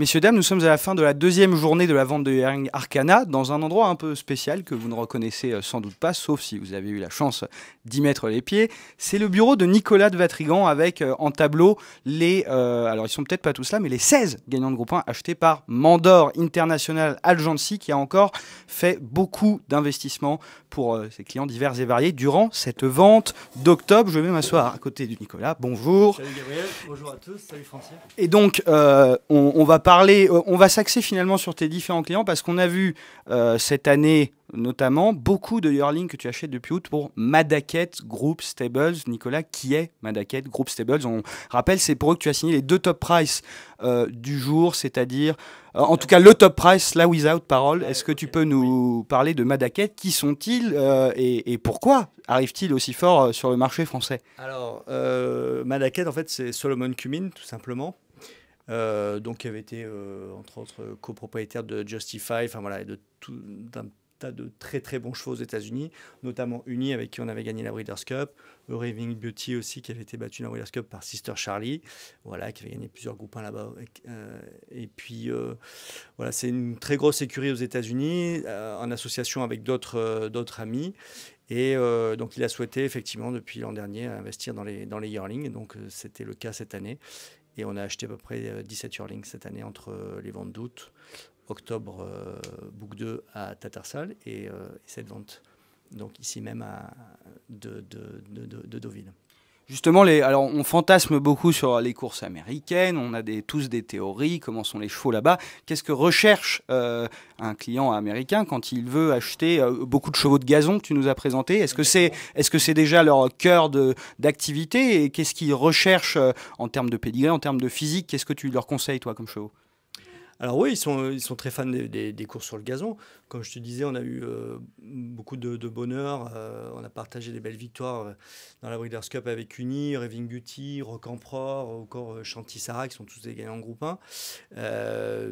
Messieurs, dames, nous sommes à la fin de la deuxième journée de la vente de Yering Arcana dans un endroit un peu spécial que vous ne reconnaissez euh, sans doute pas, sauf si vous avez eu la chance d'y mettre les pieds. C'est le bureau de Nicolas de Vatrigan avec euh, en tableau les, euh, alors ils sont peut-être pas tous là, mais les 16 gagnants de groupe 1 achetés par Mandor International Agency qui a encore fait beaucoup d'investissements pour ses clients divers et variés durant cette vente d'octobre. Je vais m'asseoir à côté de Nicolas. Bonjour. Salut Gabriel, bonjour à tous, salut Francis. Et donc, on, on va euh, on va s'axer finalement sur tes différents clients parce qu'on a vu euh, cette année notamment beaucoup de yearling que tu achètes depuis août pour Madaket Group Stables. Nicolas, qui est Madaket Group Stables On rappelle, c'est pour eux que tu as signé les deux top price euh, du jour, c'est-à-dire en tout cas le top price, là without parole. Est-ce que tu peux nous parler de Madaket Qui sont-ils et, et, pourquoi arrivent-ils aussi fort sur le marché français Alors, Madaket, en fait, c'est Solomon Cumin, tout simplement. Euh, donc, qui avait été, euh, entre autres, copropriétaire de Justify, enfin voilà, et de tout un tas de très très bons chevaux aux États-Unis, notamment Uni, avec qui on avait gagné la Breeders' Cup, Raving Beauty aussi, qui avait été battu dans la Breeders' Cup par Sister Charlie, voilà, qui avait gagné plusieurs groupins là-bas. et euh, puis, voilà, c'est une très grosse écurie aux États-Unis, en association avec d'autres d'autres amis. Et donc, il a souhaité effectivement depuis l'an dernier investir dans les, dans les yearlings. Donc, c'était le cas cette année. Et on a acheté à peu près 17 euh, yearlings cette année entre euh, les ventes d'août, octobre, euh, Book 2 à Tatarsal et, cette vente, donc ici même à, de Deauville. Justement, les, alors on fantasme beaucoup sur les courses américaines, on a des, tous des théories, comment sont les chevaux là-bas. Qu'est-ce que recherche euh, un client américain quand il veut acheter euh, beaucoup de chevaux de gazon que tu nous as présentés Est-ce que c'est est -ce c'est déjà leur cœur d'activité Et qu'est-ce qu'ils recherchent euh, en termes de pedigree, en termes de physique Qu'est-ce que tu leur conseilles, toi, comme chevaux alors oui, ils sont, euh, très fans des, courses sur le gazon. Comme je te disais, on a eu euh, beaucoup de, bonheur. Euh, on a partagé des belles victoires dans la Breeders' Cup avec Uni, Raving Beauty, Rock Emperor, encore Chanty Sarah, qui sont tous des gagnants en groupe 1.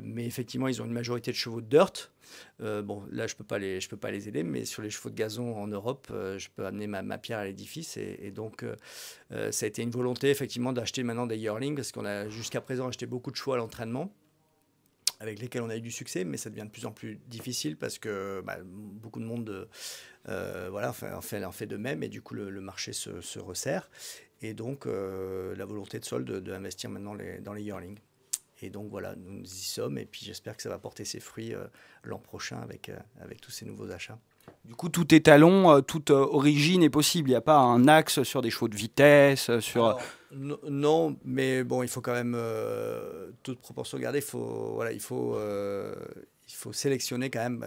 mais effectivement, ils ont une majorité de chevaux de dirt. bon, là, je ne peux, pas les, aider, mais sur les chevaux de gazon en Europe, je peux amener ma, pierre à l'édifice. Et, donc, ça a été une volonté, effectivement, d'acheter maintenant des yearlings, parce qu'on a jusqu'à présent acheté beaucoup de chevaux à l'entraînement avec lesquels on a eu du succès, mais ça devient de plus en plus difficile parce que bah, beaucoup de monde euh, voilà, en fait, fait, de même et du coup le, marché se, resserre. Et donc euh, la volonté de solde d'investir de, maintenant les, dans les yearlings. Et donc voilà, nous y sommes et puis j'espère que ça va porter ses fruits euh, l'an prochain avec, avec tous ces nouveaux achats. Du coup, tout étalon, euh, toute euh, origine est possible. Il n'y a pas un axe sur des chevaux de vitesse, euh, sur. non, mais bon, il faut quand même toute proportion garder. Il faut, voilà, il faut, il faut sélectionner quand même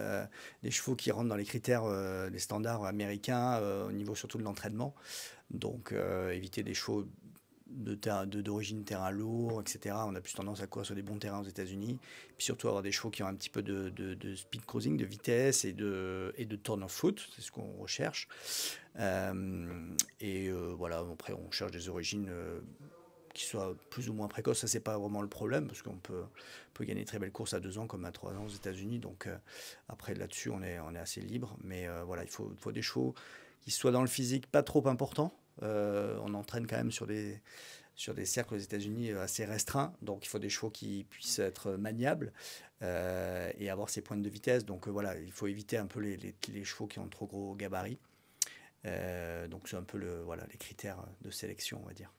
des chevaux qui rentrent dans les critères, les standards américains au niveau surtout de l'entraînement. Donc, éviter des chevaux d'origine ter terrain lourd, etc. On a plus tendance à courir sur des bons terrains aux États-Unis. Puis surtout avoir des chevaux qui ont un petit peu de, speed cruising, de vitesse et de, et de turn of foot. C'est ce qu'on recherche. Euh, et euh, voilà, après, on cherche des origines euh, qui soient plus ou moins précoces. Ça, c'est pas vraiment le problème parce qu'on peut, peut gagner très belles courses à deux ans comme à trois ans aux États-Unis. Donc après, là-dessus, on est, on est assez libre. Mais voilà, il faut, faut des chevaux qui soient dans le physique pas trop important euh, on entraîne quand même sur des, sur des cercles aux États-Unis euh, assez restreints. Donc il faut des chevaux qui puissent être maniables euh, et avoir ces pointes de vitesse. Donc voilà, il faut éviter un peu les, chevaux qui ont trop gros gabarit. donc c'est un peu le, voilà, les critères de sélection, on va dire.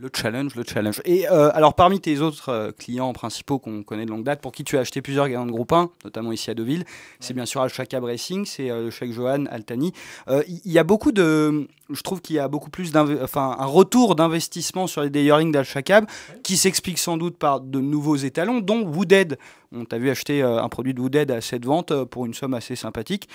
Le challenge, le challenge. Et euh, alors, parmi tes autres euh, clients principaux qu'on connaît de longue date, pour qui tu as acheté plusieurs gagnants de groupe 1, notamment ici à Deauville, c'est bien sûr Al Shaka Racing, c'est euh, le chèque Johan, Altani. Il y, a beaucoup de. Je trouve qu'il y a beaucoup plus enfin, un retour d'investissement sur les yearlings d'Al ouais. qui s'explique sans doute par de nouveaux étalons, dont Wooded. On t'a vu acheter un produit de Wooded à cette vente pour une somme assez sympathique,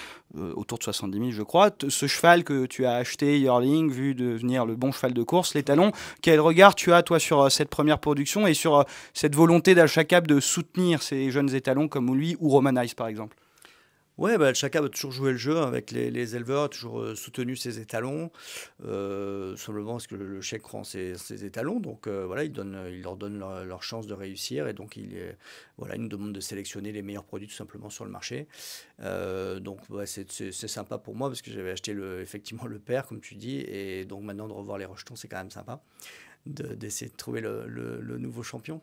autour de 70 000, je crois. ce cheval que tu as acheté, yearling, vu devenir le bon cheval de course, l'étalon, quel regard tu as, toi, sur euh, cette première production et sur euh, cette volonté dal de soutenir ces jeunes étalons comme lui ou Roman par exemple Ouais, bah, chacun a toujours joué le jeu avec les, éleveurs, toujours euh, soutenu ses étalons, euh, simplement parce que le, chèque rend ses, étalons, donc euh, voilà, il, donne, il leur donne leur, chance de réussir, et donc il, voilà, nous demande de sélectionner les meilleurs produits tout simplement sur le marché. Euh, donc c'est sympa pour moi, parce que j'avais acheté le, effectivement le père, comme tu dis, et donc maintenant de revoir les rejetons, c'est quand même sympa d'essayer de, trouver le, le, nouveau champion.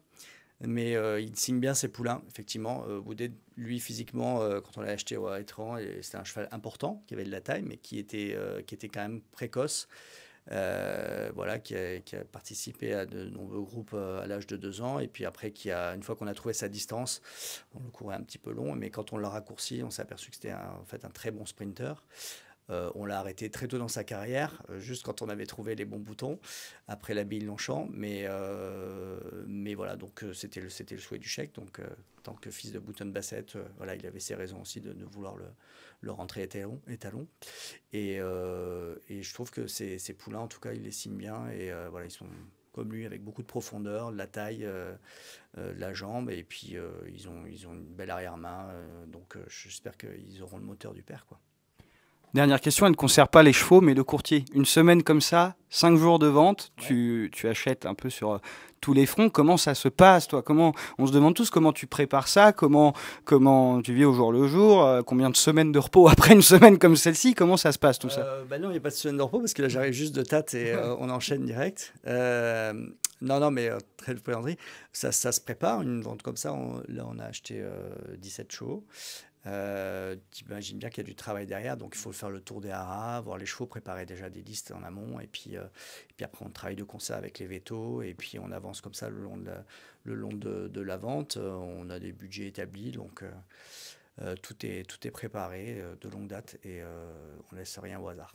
Mais euh, il signe bien ses poulains, effectivement. Euh, Boudet, lui, physiquement, euh, quand on l'a acheté au et c'était un cheval important, qui avait de la taille, mais qui était, qui était quand même précoce. voilà, qui a, participé à de nombreux groupes à l'âge de deux ans, et puis après, qui a, une fois qu'on a trouvé sa distance, on le courait un petit peu long, mais quand on l'a raccourci, on s'est aperçu que c'était en fait un très bon sprinter. Euh, on l'a arrêté très tôt dans sa carrière, euh, juste quand on avait trouvé les bons boutons, après la bille Longchamp. Mais, euh, mais voilà, donc c'était le, le souhait du chèque. Donc, tant que fils de Bouton Bassett, voilà, il avait ses raisons aussi de, ne vouloir le, rentrer étalon. étalon. Et, je trouve que ces, ces poulains, en tout cas, ils les signent bien. Et voilà, ils sont comme lui, avec beaucoup de profondeur, de la taille, de la jambe, et puis ils, ont, ils ont une belle arrière-main, donc j'espère qu'ils auront le moteur du père. Quoi. Dernière question, elle ne concerne pas les chevaux, mais le courtier. Une semaine comme ça, cinq jours de vente, tu, achètes un peu sur euh, tous les fronts. Comment ça se passe, toi Comment On se demande tous comment tu prépares ça, comment, comment tu vis au jour le jour, euh, combien de semaines de repos après une semaine comme celle-ci, comment ça se passe tout ça euh, bah Non, il n'y a pas de semaine de repos parce que là, j'arrive juste de tâte et on enchaîne direct. non, non, mais très plaisanterie, ça, ça se prépare. Une vente comme ça, là, on a acheté 17 chevaux. Euh, J'imagine bien qu'il y a du travail derrière, donc il faut faire le tour des haras, voir les chevaux, préparer déjà des listes en amont, et puis, euh, et puis après on travaille de concert avec les vétos, et puis on avance comme ça le long de la, le long de, la vente. Euh, on a des budgets établis, donc euh, tout, est, tout est préparé de longue date, et on laisse rien au hasard.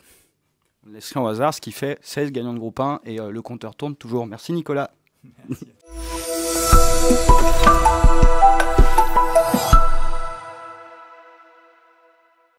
On laisse rien au hasard, ce qui fait 16 gagnants de groupe 1, et le compteur tourne toujours. Merci Nicolas. Merci.